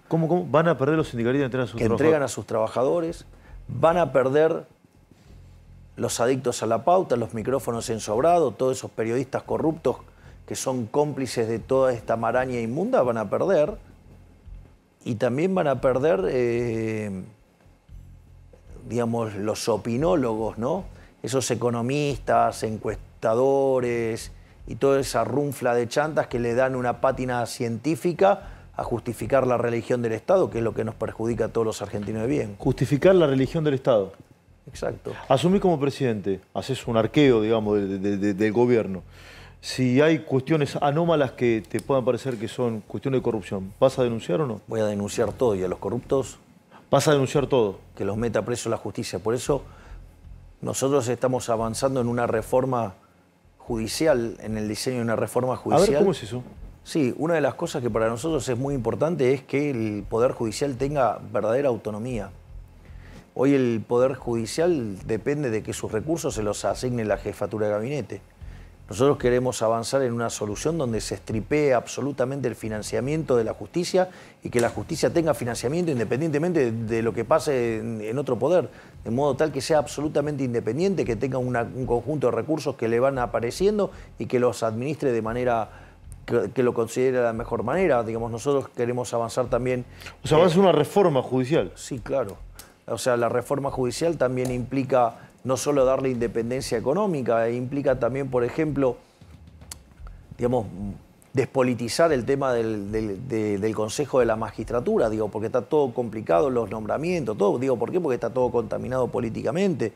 ¿Cómo, cómo? van a perder los sindicalistas que entregan a sus trabajadores? Que entregan a sus trabajadores, van a perder los adictos a la pauta, los micrófonos en todos esos periodistas corruptos que son cómplices de toda esta maraña inmunda van a perder. Y también van a perder, eh, digamos, los opinólogos, ¿no? Esos economistas, encuestadores y toda esa runfla de chantas que le dan una pátina científica a justificar la religión del Estado, que es lo que nos perjudica a todos los argentinos de bien. Justificar la religión del Estado. Exacto. Asumí como presidente, haces un arqueo, digamos, del gobierno. Si hay cuestiones anómalas que te puedan parecer que son cuestiones de corrupción, ¿vas a denunciar o no? Voy a denunciar todo y a los corruptos. ¿Vas a denunciar todo? Que los meta preso la justicia. Por eso nosotros estamos avanzando en una reforma judicial, en el diseño de una reforma judicial. A ver, ¿cómo es eso? Sí, una de las cosas que para nosotros es muy importante es que el Poder Judicial tenga verdadera autonomía. Hoy el Poder Judicial depende de que sus recursos se los asigne la jefatura de gabinete. Nosotros queremos avanzar en una solución donde se estripee absolutamente el financiamiento de la justicia y que la justicia tenga financiamiento independientemente de, lo que pase en, otro poder, de modo tal que sea absolutamente independiente, que tenga un conjunto de recursos que le van apareciendo y que los administre de manera que, lo considere la mejor manera. Digamos, nosotros queremos avanzar también. O sea, va eh, una reforma judicial. Sí, claro o sea, la reforma judicial también implica no solo darle independencia económica, e implica también, por ejemplo, digamos, despolitizar el tema del, Consejo de la Magistratura, digo, porque está todo complicado, los nombramientos, todo, digo, ¿por qué? Porque está todo contaminado políticamente.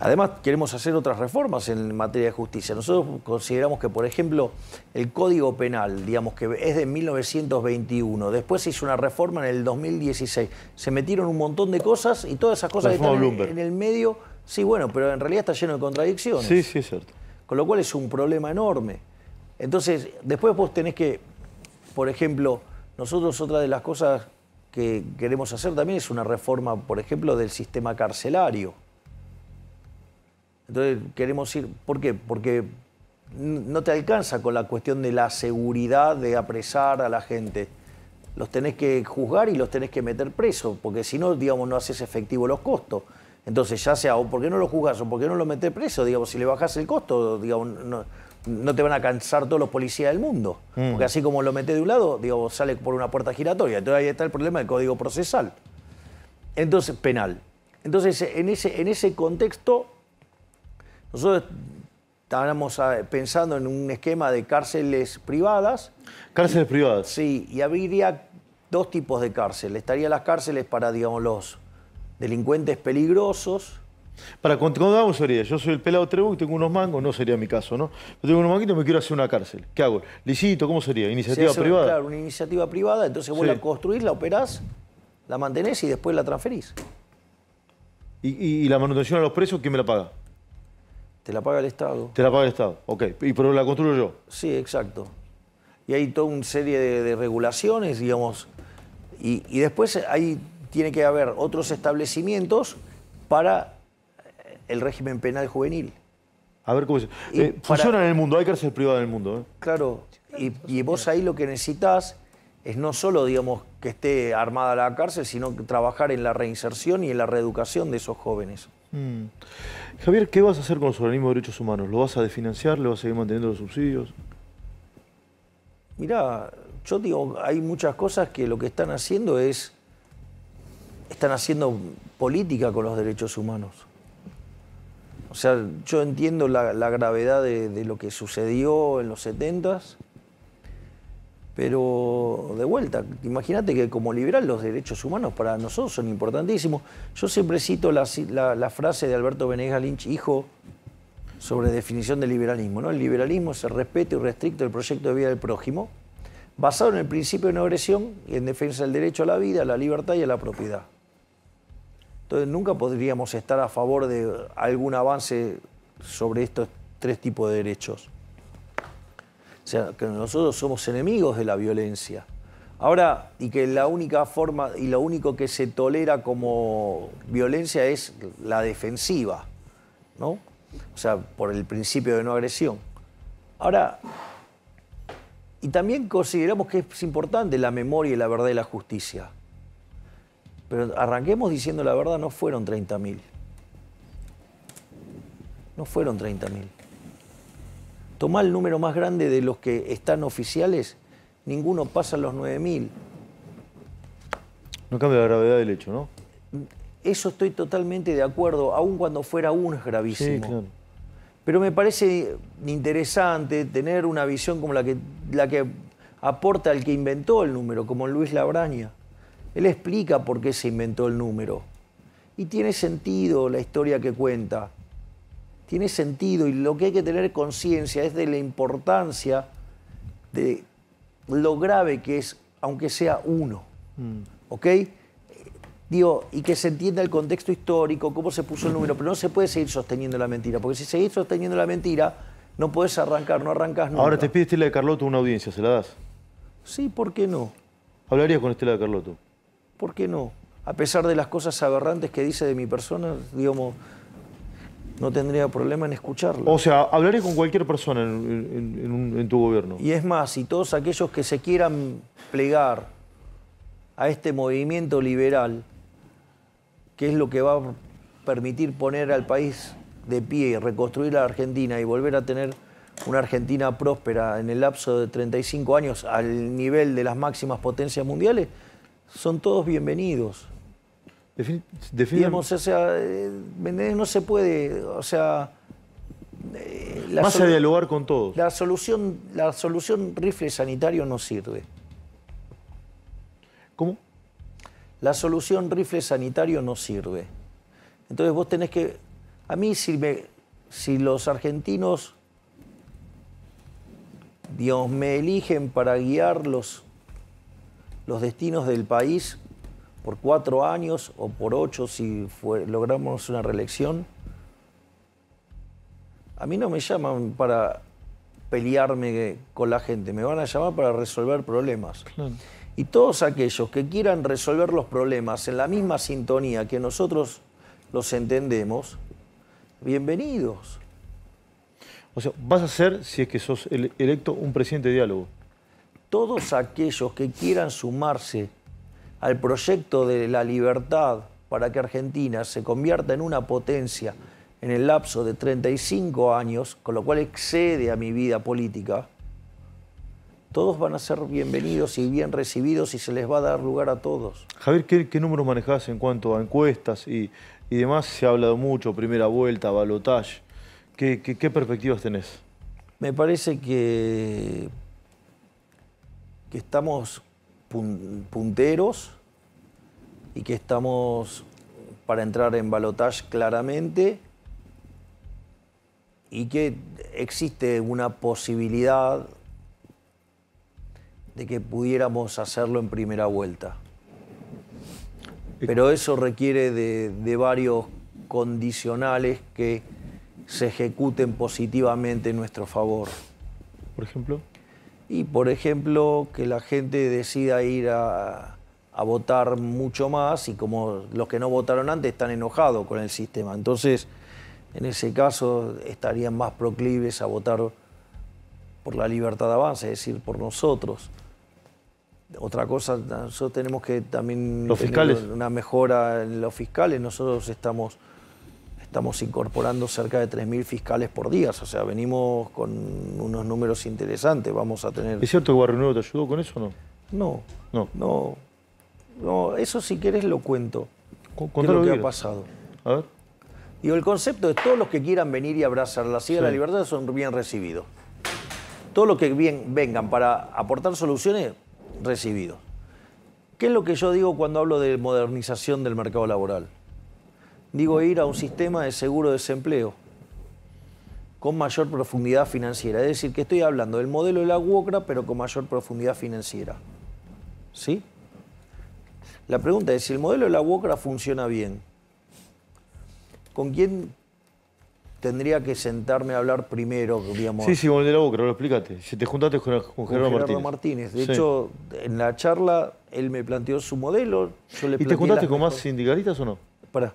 Además, queremos hacer otras reformas en materia de justicia. Nosotros consideramos que, por ejemplo, el Código Penal, digamos que es de 1921, después se hizo una reforma en el 2016, se metieron un montón de cosas y todas esas cosas están en el medio, sí, bueno, pero en realidad está lleno de contradicciones. Sí, sí, es cierto. Con lo cual es un problema enorme. Entonces, después vos tenés que, por ejemplo, nosotros otra de las cosas que queremos hacer también es una reforma, por ejemplo, del sistema carcelario entonces queremos ir, ¿por qué? Porque no te alcanza con la cuestión de la seguridad de apresar a la gente. Los tenés que juzgar y los tenés que meter presos, porque si no, digamos, no haces efectivo los costos. Entonces, ya sea, o por qué no lo juzgás, o por qué no lo metes preso, digamos, si le bajas el costo, digamos, no, te van a cansar todos los policías del mundo. Mm. Porque así como lo metes de un lado, digamos, sale por una puerta giratoria. Entonces ahí está el problema del código procesal. Entonces, penal. Entonces, en ese, en ese contexto, nosotros estábamos ah, pensando en un esquema de cárceles privadas. ¿Cárceles privadas? Sí, y habría dos tipos de cárceles. Estarían las cárceles para, digamos, los delincuentes peligrosos. Para contamos sería, yo soy el pelado Y tengo unos mangos, no sería mi caso, ¿no? Yo tengo unos manguitos y me quiero hacer una cárcel. ¿Qué hago? Licito, ¿cómo sería? ¿Iniciativa privada? Claro, una iniciativa privada, entonces vos a la construís, la operás, la mantenés y después la transferís. ¿Y, y la manutención a los presos quién me la paga? Te la paga el Estado. Te la paga el Estado, ok. Y, pero la construyo yo. Sí, exacto. Y hay toda una serie de, regulaciones, digamos. Y, después ahí tiene que haber otros establecimientos para eh, el régimen penal juvenil. A ver cómo es. Eh, funciona en el mundo, hay cárcel privada en el mundo. ¿eh? Claro, y, vos ahí lo que necesitas es no solo, digamos, que esté armada la cárcel, sino trabajar en la reinserción y en la reeducación de esos jóvenes. Mm. Javier, ¿qué vas a hacer con los organismos de derechos humanos? ¿Lo vas a desfinanciar? ¿Le vas a seguir manteniendo los subsidios? Mirá, yo digo, hay muchas cosas que lo que están haciendo es. están haciendo política con los derechos humanos. O sea, yo entiendo la, gravedad de, lo que sucedió en los 70 pero de vuelta, imagínate que como liberal los derechos humanos para nosotros son importantísimos. Yo siempre cito la, frase de Alberto Venegas Lynch, hijo, sobre definición del liberalismo. El liberalismo es el respeto y restricto del proyecto de vida del prójimo, basado en el principio de no agresión y en defensa del derecho a la vida, a la libertad y a la propiedad. Entonces nunca podríamos estar a favor de algún avance sobre estos tres tipos de derechos. O sea, que nosotros somos enemigos de la violencia. Ahora, y que la única forma y lo único que se tolera como violencia es la defensiva, ¿no? O sea, por el principio de no agresión. Ahora, y también consideramos que es importante la memoria y la verdad y la justicia. Pero arranquemos diciendo la verdad, no fueron 30.000. No fueron 30.000. Tomá el número más grande de los que están oficiales, ninguno pasa los 9.000. No cambia la gravedad del hecho, ¿no? Eso estoy totalmente de acuerdo, aun cuando fuera uno es gravísimo. Pero me parece interesante tener una visión como la que, la que aporta el que inventó el número, como Luis Labraña. Él explica por qué se inventó el número. Y tiene sentido la historia que cuenta tiene sentido y lo que hay que tener conciencia es de la importancia de lo grave que es, aunque sea uno. Mm. ¿Ok? Digo, y que se entienda el contexto histórico, cómo se puso el número, pero no se puede seguir sosteniendo la mentira, porque si seguís sosteniendo la mentira, no puedes arrancar, no arrancas nunca. Ahora te pide Estela de Carlotto una audiencia, ¿se la das? Sí, ¿por qué no? ¿Hablarías con Estela de Carlotto? ¿Por qué no? A pesar de las cosas aberrantes que dice de mi persona, digamos, no tendría problema en escucharlo. O sea, hablaré con cualquier persona en, tu gobierno. Y es más, y todos aquellos que se quieran plegar a este movimiento liberal, que es lo que va a permitir poner al país de pie, y reconstruir la Argentina y volver a tener una Argentina próspera en el lapso de 35 años al nivel de las máximas potencias mundiales, son todos bienvenidos. Defin o sea, eh, no se puede, o sea... Eh, la a dialogar con todos. La solución, la solución rifle sanitario no sirve. ¿Cómo? La solución rifle sanitario no sirve. Entonces vos tenés que... A mí me si los argentinos, Dios, me eligen para guiar los destinos del país, por cuatro años o por ocho si logramos una reelección. A mí no me llaman para pelearme con la gente, me van a llamar para resolver problemas. Y todos aquellos que quieran resolver los problemas en la misma sintonía que nosotros los entendemos, bienvenidos. O sea, vas a ser, si es que sos electo, un presidente de diálogo. Todos aquellos que quieran sumarse al proyecto de la libertad para que Argentina se convierta en una potencia en el lapso de 35 años, con lo cual excede a mi vida política, todos van a ser bienvenidos y bien recibidos y se les va a dar lugar a todos. Javier, ¿qué, números manejás en cuanto a encuestas y, demás? Se ha hablado mucho, primera vuelta, balotaje. ¿Qué, qué perspectivas tenés? Me parece que, que estamos punteros y que estamos para entrar en balotage claramente y que existe una posibilidad de que pudiéramos hacerlo en primera vuelta. Pero eso requiere de, de varios condicionales que se ejecuten positivamente en nuestro favor. Por ejemplo. Y por ejemplo, que la gente decida ir a, votar mucho más y como los que no votaron antes están enojados con el sistema. Entonces, en ese caso estarían más proclives a votar por la libertad de avance, es decir, por nosotros. Otra cosa, nosotros tenemos que también los fiscales. una mejora en los fiscales. Nosotros estamos estamos incorporando cerca de 3.000 fiscales por día, o sea, venimos con unos números interesantes, vamos a tener... ¿Es cierto que Barrio te ayudó con eso o no? No, no, no, eso si quieres lo cuento, ¿qué lo que ha pasado? A ver. Digo, el concepto es todos los que quieran venir y abrazar la silla de la libertad son bien recibidos. Todos los que bien vengan para aportar soluciones, recibidos. ¿Qué es lo que yo digo cuando hablo de modernización del mercado laboral? digo ir a un sistema de seguro desempleo con mayor profundidad financiera. Es decir, que estoy hablando del modelo de la UOCRA, pero con mayor profundidad financiera. ¿Sí? La pregunta es, si el modelo de la UOCRA funciona bien, ¿con quién tendría que sentarme a hablar primero, digamos? Sí, sí, modelo de la UOCRA, lo explícate. Si te juntaste con, Gerardo Martínez. De hecho, en la charla, él me planteó su modelo, ¿Y te juntaste con más sindicalistas o no? para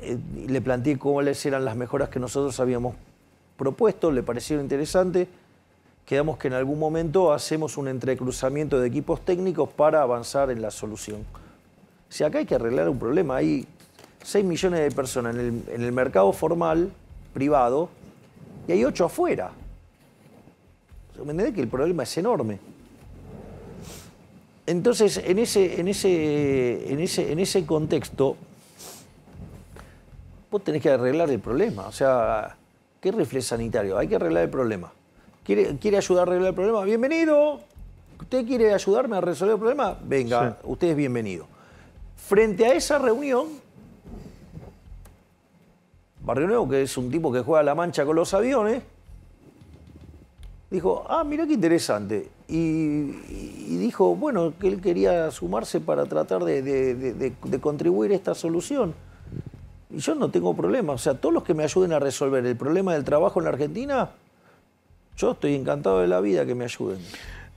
eh, le planteé cuáles eran las mejoras que nosotros habíamos propuesto, le pareció interesante Quedamos que en algún momento hacemos un entrecruzamiento de equipos técnicos para avanzar en la solución. Si acá hay que arreglar un problema, hay 6 millones de personas en el, mercado formal, privado, y hay 8 afuera. ¿Me entendés que el problema es enorme? Entonces, en ese, en ese, ese, en ese contexto, tenés que arreglar el problema. O sea, ¿qué reflejo sanitario? Hay que arreglar el problema. ¿Quiere, ayudar a arreglar el problema? Bienvenido. ¿Usted quiere ayudarme a resolver el problema? Venga, usted es bienvenido. Frente a esa reunión, Barrio Nuevo, que es un tipo que juega a la mancha con los aviones, dijo, ah, mira qué interesante. Y, dijo, bueno, que él quería sumarse para tratar de, de contribuir a esta solución. Y yo no tengo problema. O sea, todos los que me ayuden a resolver el problema del trabajo en la Argentina, yo estoy encantado de la vida que me ayuden.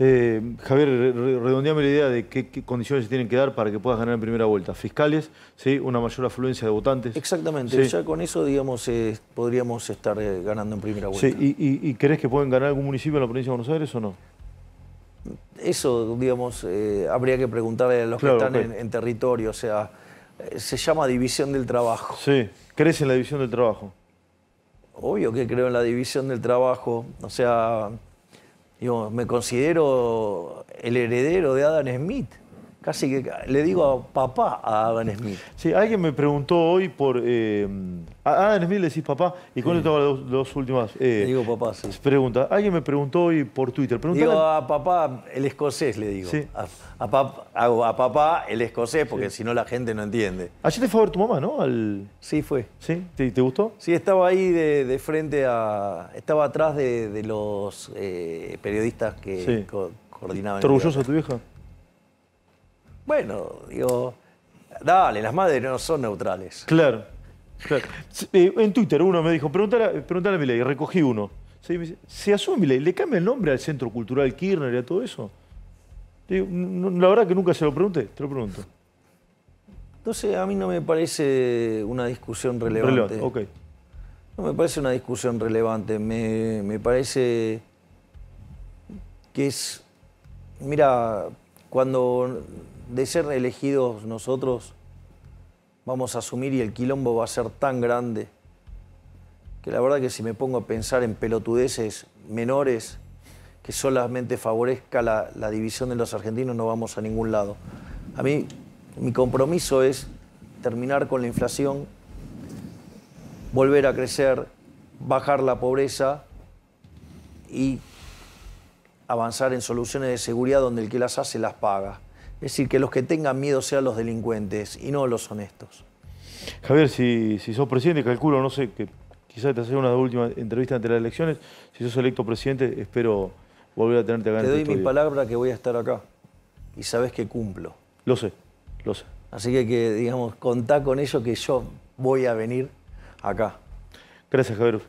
Eh, Javier, redondeame la idea de qué, condiciones se tienen que dar para que puedas ganar en primera vuelta. Fiscales, ¿sí? una mayor afluencia de votantes. Exactamente, ya con eso digamos, eh, podríamos estar eh, ganando en primera vuelta. Sí. ¿Y, crees que pueden ganar algún municipio en la provincia de Buenos Aires o no? Eso, digamos, habría que preguntarle a los que están en territorio, o sea se llama división del trabajo. Sí, ¿crees en la división del trabajo? Obvio que creo en la división del trabajo. O sea, yo me considero el heredero de Adam Smith casi que le digo a papá a Adam Smith. Sí, alguien me preguntó hoy por... Eh, a Adam Smith le decís papá, y con sí. las dos, últimas... Eh, le digo papá, sí. Pregunta. Alguien me preguntó hoy por Twitter. le Digo a papá el escocés, le digo. Sí. A, a, papá el escocés, porque si no la gente no entiende. Ayer te fue tu mamá, ¿no? Al... Sí, fue. ¿Sí? ¿Te, gustó? Sí, estaba ahí de, frente a... Estaba atrás de, los eh, periodistas que... coordinaban. ¿estás orgulloso tu vieja? Bueno, digo, dale, las madres no son neutrales. Claro. Eh, en Twitter uno me dijo, preguntale, a a Milei, recogí uno. ¿Se asume Milei? ¿Le cambia el nombre al Centro Cultural Kirchner y a todo eso? la verdad que nunca se lo pregunté, te lo pregunto. Entonces, a mí no me parece una discusión relevante. relevante No me parece una discusión relevante. Me, me parece que es. Mira, cuando de ser elegidos nosotros, vamos a asumir y el quilombo va a ser tan grande que la verdad que si me pongo a pensar en pelotudeces menores que solamente favorezca la, la división de los argentinos, no vamos a ningún lado. A mí, mi compromiso es terminar con la inflación, volver a crecer, bajar la pobreza y avanzar en soluciones de seguridad donde el que las hace las paga. Es decir, que los que tengan miedo sean los delincuentes y no los honestos. Javier, si, si sos presidente, calculo, no sé, que quizás te hacer una última entrevista ante las elecciones. Si sos electo presidente, espero volver a tenerte acá. Te doy mi palabra que voy a estar acá. Y sabes que cumplo. Lo sé, lo sé. Así que, que, digamos, contá con eso que yo voy a venir acá. Gracias, Javier.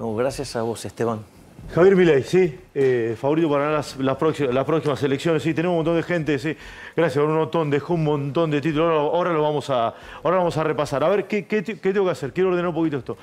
No, gracias a vos, Esteban. Javier Milei, sí, eh, favorito para las, próximas, elecciones, sí, tenemos un montón de gente, sí, gracias, un montón, dejó un montón de títulos, ahora, lo, vamos a, ahora vamos a repasar. A ver, ¿qué, qué tengo que hacer? Quiero ordenar un poquito esto.